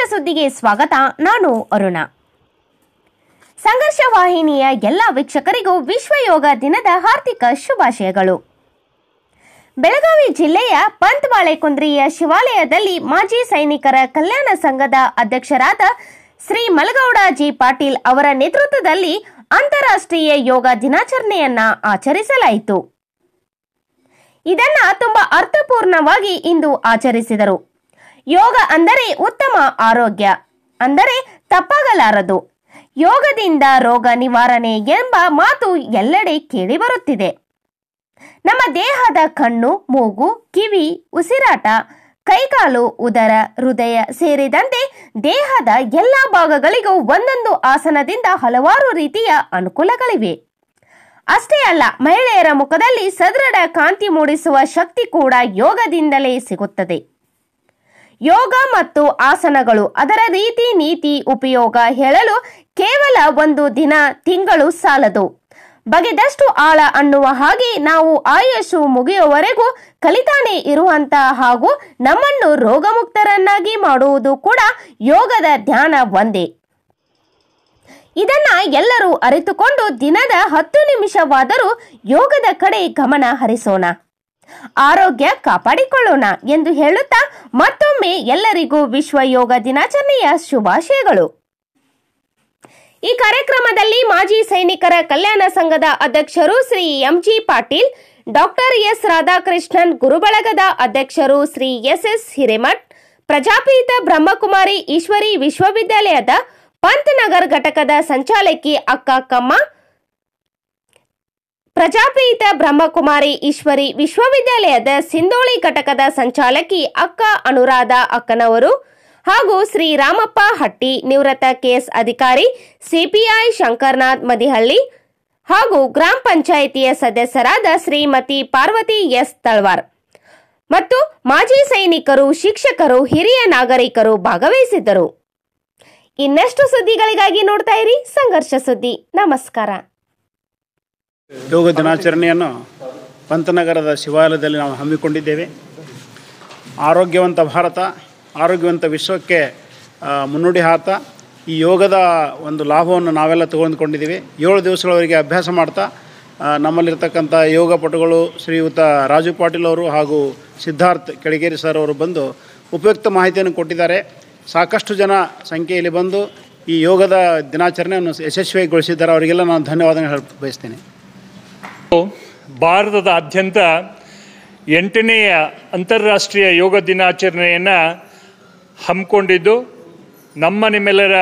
ಸಂಘರ್ಷ ಸುದ್ದಿಗೆ ಸ್ವಾಗತ ನಾನು ಅರುಣ ಸಂಘರ್ಷ ವಾಹಿನಿಯ ಎಲ್ಲ ವೀಕ್ಷಕರಿಗೂ ವಿಶ್ವ ಯೋಗ ದಿನದ ಹಾರ್ದಿಕ ಶುಭಾಶಯಗಳು ಬೆಳಗಾವಿ ಜಿಲ್ಲೆಯ ಪಂತ್ ಶಿವಾಲಯದಲ್ಲಿ ಮಾಜಿ ಸೈನಿಕರ ಕಲ್ಯಾಣ ಸಂಘದ ಅಧ್ಯಕ್ಷರಾದ ಶ್ರೀ ಮಲಗೌಡ ಜಿ ಪಾಟೀಲ್ ಅವರ ನೇತೃತ್ವದಲ್ಲಿ ಅಂತಾರಾಷ್ಟ್ರೀಯ ಯೋಗ ದಿನಾಚರಣೆಯನ್ನ ಆಚರಿಸಲಾಯಿತು ಇದನ್ನ ತುಂಬಾ ಅರ್ಥಪೂರ್ಣವಾಗಿ ಇಂದು ಆಚರಿಸಿದರು ಯೋಗ ಅಂದರೆ ಉತ್ತಮ ಆರೋಗ್ಯ ಅಂದರೆ ತಪ್ಪಾಗಲಾರದು ಯೋಗದಿಂದ ರೋಗ ನಿವಾರಣೆ ಎಂಬ ಮಾತು ಎಲ್ಲೆಡೆ ಕೇಳಿಬರುತ್ತಿದೆ ನಮ್ಮ ದೇಹದ ಕಣ್ಣು ಮೂಗು ಕಿವಿ ಉಸಿರಾಟ ಕೈಕಾಲು ಉದರ ಹೃದಯ ಸೇರಿದಂತೆ ದೇಹದ ಎಲ್ಲ ಭಾಗಗಳಿಗೂ ಒಂದೊಂದು ಆಸನದಿಂದ ಹಲವಾರು ರೀತಿಯ ಅನುಕೂಲಗಳಿವೆ ಅಷ್ಟೇ ಅಲ್ಲ ಮಹಿಳೆಯರ ಮುಖದಲ್ಲಿ ಸದೃಢ ಕಾಂತಿ ಮೂಡಿಸುವ ಶಕ್ತಿ ಕೂಡ ಯೋಗದಿಂದಲೇ ಸಿಗುತ್ತದೆ ಯೋಗ ಮತ್ತು ಆಸನಗಳು ಅದರ ರೀತಿ ನೀತಿ ಉಪಯೋಗ ಹೇಳಲು ಕೇವಲ ಒಂದು ದಿನ ತಿಂಗಳು ಸಾಲದು ಬಗೆದಷ್ಟು ಆಳ ಅನ್ನುವ ಹಾಗೆ ನಾವು ಆಯಸ್ಸು ಮುಗಿಯುವವರೆಗೂ ಕಲಿತಾನೆ ಇರುವಂತ ಹಾಗೂ ನಮ್ಮನ್ನು ರೋಗಮುಕ್ತರನ್ನಾಗಿ ಮಾಡುವುದು ಕೂಡ ಯೋಗದ ಧ್ಯಾನ ಒಂದೇ ಇದನ್ನ ಎಲ್ಲರೂ ಅರಿತುಕೊಂಡು ದಿನದ ಹತ್ತು ನಿಮಿಷವಾದರೂ ಯೋಗದ ಕಡೆ ಗಮನ ಹರಿಸೋಣ ಆರೋಗ್ಯ ಕಾಪಾಡಿಕೊಳ್ಳೋಣ ಎಂದು ಹೇಳುತ್ತಾ ಮತ್ತೊಮ್ಮೆ ಎಲ್ಲರಿಗೂ ವಿಶ್ವ ಯೋಗ ದಿನಾಚರಣೆಯ ಶುಭಾಶಯಗಳು ಈ ಕಾರ್ಯಕ್ರಮದಲ್ಲಿ ಮಾಜಿ ಸೈನಿಕರ ಕಲ್ಯಾಣ ಸಂಘದ ಅಧ್ಯಕ್ಷರು Shri MG Patil doctor S Radhakrishnan ಗುರುಬಳಗದ ಅಧ್ಯಕ್ಷರು ಶ್ರೀ ಎಸ್ ಎಸ್ ಹಿರೇಮಠ್ ಪ್ರಜಾಪೀತ ಬ್ರಹ್ಮಕುಮಾರಿ ಈಶ್ವರಿ ವಿಶ್ವವಿದ್ಯಾಲಯದ ಪಂತ್ ನಗರ್ ಘಟಕದ ಸಂಚಾಲಕಿ ಅಕ್ಕ ಕಮ್ಮ ಪ್ರಜಾಪೀಠ ಬ್ರಹ್ಮಕುಮಾರಿ ಈಶ್ವರಿ ವಿಶ್ವವಿದ್ಯಾಲಯದ ಸಿಂಧೋಳಿ ಘಟಕದ ಸಂಚಾಲಕಿ ಅಕ್ಕ ಅನುರಾಧ ಅಕ್ಕನವರು ಹಾಗೂ ಶ್ರೀ ರಾಮಪ್ಪ ಹಟ್ಟಿ ನಿವೃತ್ತ ಕೆಎಸ್ ಅಧಿಕಾರಿ ಸಿಪಿಐ ಶಂಕರ್ನಾಥ್ ಮದಿಹಳ್ಳಿ ಹಾಗೂ ಗ್ರಾಮ ಪಂಚಾಯಿತಿಯ ಸದಸ್ಯರಾದ ಶ್ರೀಮತಿ ಪಾರ್ವತಿ ಎಸ್ ತಳ್ವಾರ್ ಮತ್ತು ಮಾಜಿ ಸೈನಿಕರು ಶಿಕ್ಷಕರು ಹಿರಿಯ ನಾಗರಿಕರು ಭಾಗವಹಿಸಿದ್ದರು ಇನ್ನಷ್ಟು ಸುದ್ದಿಗಳಿಗಾಗಿ ನೋಡ್ತಾ ಇರಿ ಸಂಘರ್ಷ ಸುದ್ದಿ ನಮಸ್ಕಾರ ಯೋಗ ದಿನಾಚರಣೆಯನ್ನು ಪಂತನಗರದ ಶಿವಾಲಯದಲ್ಲಿ ನಾವು ಹಮ್ಮಿಕೊಂಡಿದ್ದೇವೆ ಆರೋಗ್ಯವಂತ ಭಾರತ ಆರೋಗ್ಯವಂತ ವಿಶ್ವಕ್ಕೆ ಮುನ್ನುಡಿ ಹಾತ ಈ ಯೋಗದ ಒಂದು ಲಾಭವನ್ನು ನಾವೆಲ್ಲ ತಗೊಂಡುಕೊಂಡಿದ್ದೀವಿ ಏಳು ದಿವಸಗಳವರೆಗೆ ಅಭ್ಯಾಸ ಮಾಡ್ತಾ ನಮ್ಮಲ್ಲಿರ್ತಕ್ಕಂಥ ಯೋಗ ಪಟುಗಳು ಶ್ರೀಯುತ ರಾಜು ಪಾಟೀಲ್ ಅವರು ಹಾಗೂ ಸಿದ್ಧಾರ್ಥ್ ಕೆಳಗೇರಿ ಸರ್ ಅವರು ಬಂದು ಉಪಯುಕ್ತ ಮಾಹಿತಿಯನ್ನು ಕೊಟ್ಟಿದ್ದಾರೆ ಸಾಕಷ್ಟು ಜನ ಸಂಖ್ಯೆಯಲ್ಲಿ ಬಂದು ಈ ಯೋಗದ ದಿನಾಚರಣೆಯನ್ನು ಯಶಸ್ವಿಯಾಗಿಗೊಳಿಸಿದ್ದಾರೆ ಅವರಿಗೆಲ್ಲ ನಾನು ಧನ್ಯವಾದಗಳು ಬಯಸ್ತೇನೆ ಭಾರತದಾದ್ಯಂತ ಎಂಟನೆಯ ಅಂತಾರಾಷ್ಟ್ರೀಯ ಯೋಗ ದಿನಾಚರಣೆಯನ್ನು ಹಮ್ಮಿಕೊಂಡಿದ್ದು ನಮ್ಮ ನಿಮ್ಮೆಲ್ಲರ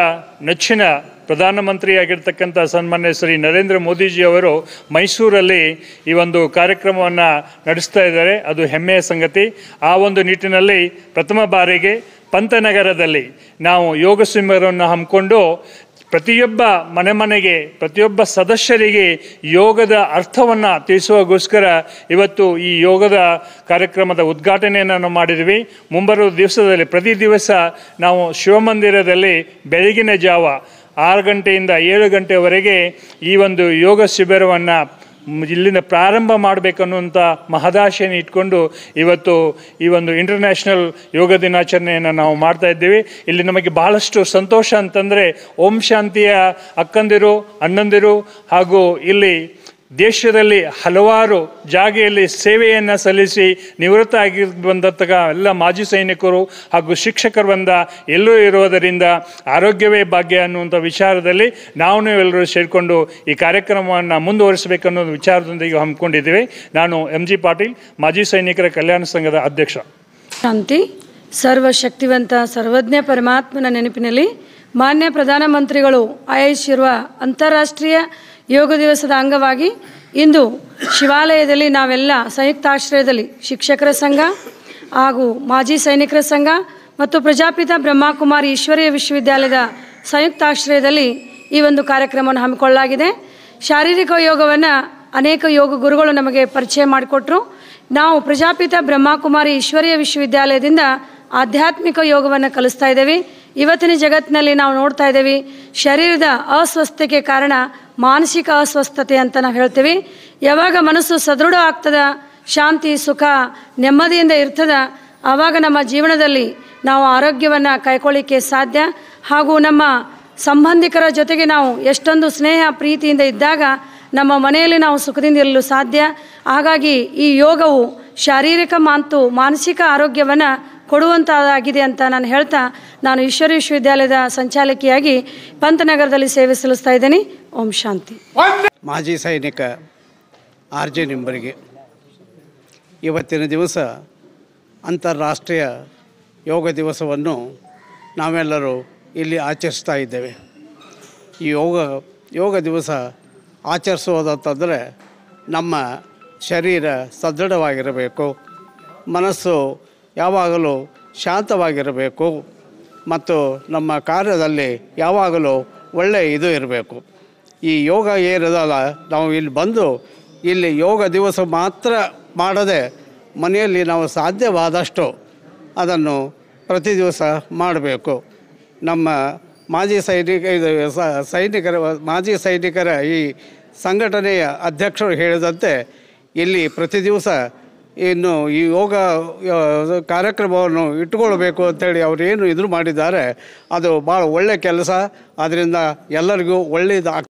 ನೆಚ್ಚಿನ ಪ್ರಧಾನಮಂತ್ರಿಯಾಗಿರ್ತಕ್ಕಂಥ ಸನ್ಮಾನ್ಯ ಶ್ರೀ ನರೇಂದ್ರ ಮೋದಿಜಿಯವರು ಮೈಸೂರಲ್ಲಿ ಈ ಒಂದು ಕಾರ್ಯಕ್ರಮವನ್ನು ನಡೆಸ್ತಾ ಇದ್ದಾರೆ ಅದು ಹೆಮ್ಮೆಯ ಸಂಗತಿ ಆ ಒಂದು ನಿಟ್ಟಿನಲ್ಲಿ ಪ್ರಥಮ ಬಾರಿಗೆ ಪಂತನಗರದಲ್ಲಿ ನಾವು ಯೋಗ ಶಿಬಿರವನ್ನು ಹಮ್ಮಿಕೊಂಡು ಪ್ರತಿಯೊಬ್ಬ ಮನೆ ಮನೆಗೆ ಪ್ರತಿಯೊಬ್ಬ ಸದಸ್ಯರಿಗೆ ಯೋಗದ ಅರ್ಥವನ್ನು ತಿಳಿಸುವಗೋಸ್ಕರ ಇವತ್ತು ಈ ಯೋಗದ ಕಾರ್ಯಕ್ರಮದ ಉದ್ಘಾಟನೆಯನ್ನು ಮಾಡಿದ್ವಿ ಮುಂಬರುವ ದಿವಸದಲ್ಲಿ ಪ್ರತಿ ದಿವಸ ನಾವು ಶಿವಮಂದಿರದಲ್ಲಿ ಬೆಳಗಿನ ಜಾವ ಆರು ಗಂಟೆಯಿಂದ ಏಳು ಗಂಟೆವರೆಗೆ ಈ ಒಂದು ಯೋಗ ಶಿಬಿರವನ್ನು ಇಲ್ಲಿನ ಪ್ರಾರಂಭ ಮಾಡಬೇಕನ್ನುವಂಥ ಮಹದಾಶೆಯನ್ನು ಇಟ್ಕೊಂಡು ಇವತ್ತು ಈ ಒಂದು ಇಂಟರ್ನ್ಯಾಷನಲ್ ಯೋಗ ದಿನಾಚರಣೆಯನ್ನು ನಾವು ಮಾಡ್ತಾ ಇದ್ದೀವಿ ಇಲ್ಲಿ ನಮಗೆ ಬಹಳಷ್ಟು ಸಂತೋಷ ಅಂತಂದರೆ ಓಂ ಶಾಂತಿಯ ಅಕ್ಕಂದಿರು ಅಣ್ಣಂದಿರು ಹಾಗೂ ಇಲ್ಲಿ ದೇಶದಲ್ಲಿ ಹಲವಾರು ಜಾಗೆಯಲ್ಲಿ ಸೇವೆಯನ್ನು ಸಲ್ಲಿಸಿ ನಿವೃತ್ತ ಆಗಿ ಬಂದಂತಹ ಎಲ್ಲ ಮಾಜಿ ಸೈನಿಕರು ಹಾಗೂ ಶಿಕ್ಷಕರು ಬಂದ ಎಲ್ಲೂ ಇರುವುದರಿಂದ ಆರೋಗ್ಯವೇ ಭಾಗ್ಯ ಅನ್ನುವಂಥ ವಿಚಾರದಲ್ಲಿ ನಾವು ಎಲ್ಲರೂ ಸೇರಿಕೊಂಡು ಈ ಕಾರ್ಯಕ್ರಮವನ್ನು ಮುಂದುವರಿಸಬೇಕನ್ನೋ ವಿಚಾರದೊಂದಿಗೆ ಹಮ್ಮಿಕೊಂಡಿದ್ದೇವೆ ನಾನು ಎಂ ಜಿ ಪಾಟೀಲ್ ಮಾಜಿ ಸೈನಿಕರ ಕಲ್ಯಾಣ ಸಂಘದ ಅಧ್ಯಕ್ಷ ಶಾಂತಿ ಸರ್ವಶಕ್ತಿವಂತ ಸರ್ವಜ್ಞ ಪರಮಾತ್ಮನ ನೆನಪಿನಲ್ಲಿ ಮಾನ್ಯ ಪ್ರಧಾನಮಂತ್ರಿಗಳು ಆಯೋಜಿಸಿರುವ ಅಂತಾರಾಷ್ಟ್ರೀಯ ಯೋಗ ದಿವಸದ ಅಂಗವಾಗಿ ಇಂದು ಶಿವಾಲಯದಲ್ಲಿ ನಾವೆಲ್ಲ ಸಂಯುಕ್ತಾಶ್ರಯದಲ್ಲಿ ಶಿಕ್ಷಕರ ಸಂಘ ಹಾಗೂ ಮಾಜಿ ಸೈನಿಕರ ಸಂಘ ಮತ್ತು ಪ್ರಜಾಪಿತ ಬ್ರಹ್ಮಕುಮಾರಿ ಈಶ್ವರೀಯ ವಿಶ್ವವಿದ್ಯಾಲಯದ ಸಂಯುಕ್ತಾಶ್ರಯದಲ್ಲಿ ಈ ಒಂದು ಕಾರ್ಯಕ್ರಮವನ್ನು ಹಮ್ಮಿಕೊಳ್ಳಲಾಗಿದೆ ಶಾರೀರಿಕ ಯೋಗವನ್ನು ಅನೇಕ ಯೋಗ ಗುರುಗಳು ನಮಗೆ ಪರಿಚಯ ಮಾಡಿಕೊಟ್ರು ನಾವು ಪ್ರಜಾಪಿತ ಬ್ರಹ್ಮಕುಮಾರಿ ಈಶ್ವರೀಯ ವಿಶ್ವವಿದ್ಯಾಲಯದಿಂದ ಆಧ್ಯಾತ್ಮಿಕ ಯೋಗವನ್ನು ಕಲಿಸ್ತಾ ಇದ್ದೇವೆ ಇವತ್ತಿನ ಜಗತ್ತಿನಲ್ಲಿ ನಾವು ನೋಡ್ತಾ ಇದ್ದೇವೆ ಶರೀರದ ಅಸ್ವಸ್ಥತೆಗೆ ಕಾರಣ ಮಾನಸಿಕ ಅಸ್ವಸ್ಥತೆ ಅಂತ ನಾವು ಹೇಳ್ತೀವಿ ಯಾವಾಗ ಮನಸ್ಸು ಸದೃಢ ಆಗ್ತದ ಶಾಂತಿ ಸುಖ ನೆಮ್ಮದಿಯಿಂದ ಇರ್ತದ ಆವಾಗ ನಮ್ಮ ಜೀವನದಲ್ಲಿ ನಾವು ಆರೋಗ್ಯವನ್ನು ಕಾಯ್ಕೊಳ್ಳಿಕ್ಕೆ ಸಾಧ್ಯ ಹಾಗೂ ನಮ್ಮ ಸಂಬಂಧಿಕರ ಜೊತೆಗೆ ನಾವು ಎಷ್ಟೊಂದು ಸ್ನೇಹ ಪ್ರೀತಿಯಿಂದ ಇದ್ದಾಗ ನಮ್ಮ ಮನೆಯಲ್ಲಿ ನಾವು ಸುಖದಿಂದ ಇರಲು ಸಾಧ್ಯ ಹಾಗಾಗಿ ಈ ಯೋಗವು ಶಾರೀರಿಕ ಮತ್ತು ಮಾನಸಿಕ ಆರೋಗ್ಯವನ್ನು ಕೊಡುವಂಥದ್ದಾಗಿದೆ ಅಂತ ನಾನು ಹೇಳ್ತಾ ನಾನು ಈಶ್ವರ ವಿಶ್ವವಿದ್ಯಾಲಯದ ಸಂಚಾಲಕಿಯಾಗಿ ಪಂತನಗರದಲ್ಲಿ ಸೇವೆ ಸಲ್ಲಿಸ್ತಾ ಇದ್ದೀನಿ ಓಂ ಶಾಂತಿ ಮಾಜಿ ಸೈನಿಕ ಆರ್ ಜೆ ನಿಂಬರಿಗೆ ಇವತ್ತಿನ ದಿವಸ ಅಂತಾರಾಷ್ಟ್ರೀಯ ಯೋಗ ದಿವಸವನ್ನು ನಾವೆಲ್ಲರೂ ಇಲ್ಲಿ ಆಚರಿಸ್ತಾ ಇದ್ದೇವೆ ಈ ಯೋಗ ಯೋಗ ದಿವಸ ಆಚರಿಸುವುದಂತಂದರೆ ನಮ್ಮ ಶರೀರ ಸದೃಢವಾಗಿರಬೇಕು ಮನಸ್ಸು ಯಾವಾಗಲೂ ಶಾಂತವಾಗಿರಬೇಕು ಮತ್ತು ನಮ್ಮ ಕಾರ್ಯದಲ್ಲಿ ಯಾವಾಗಲೂ ಒಳ್ಳೆಯ ಇದು ಇರಬೇಕು ಈ ಯೋಗ ಏನದಲ್ಲ ನಾವು ಇಲ್ಲಿ ಬಂದು ಇಲ್ಲಿ ಯೋಗ ದಿವಸ ಮಾತ್ರ ಮಾಡದೆ ಮನೆಯಲ್ಲಿ ನಾವು ಸಾಧ್ಯವಾದಷ್ಟು ಅದನ್ನು ಪ್ರತಿ ದಿವಸ ಮಾಡಬೇಕು ನಮ್ಮ ಮಾಜಿ ಸೈನಿಕ ಇದು ಸೈನಿಕರ ಮಾಜಿ ಸೈನಿಕರ ಈ ಸಂಘಟನೆಯ ಅಧ್ಯಕ್ಷರು ಹೇಳಿದಂತೆ ಇಲ್ಲಿ ಪ್ರತಿ ದಿವಸ ಇನ್ನು ಈ ಯೋಗ ಕಾರ್ಯಕ್ರಮವನ್ನು ಇಟ್ಟುಕೊಳ್ಬೇಕು ಅಂಥೇಳಿ ಏನು ಇದ್ರು ಮಾಡಿದ್ದಾರೆ ಅದು ಭಾಳ ಒಳ್ಳೆಯ ಕೆಲಸ ಅದರಿಂದ ಎಲ್ಲರಿಗೂ ಒಳ್ಳೆಯದಾಗ್ತದೆ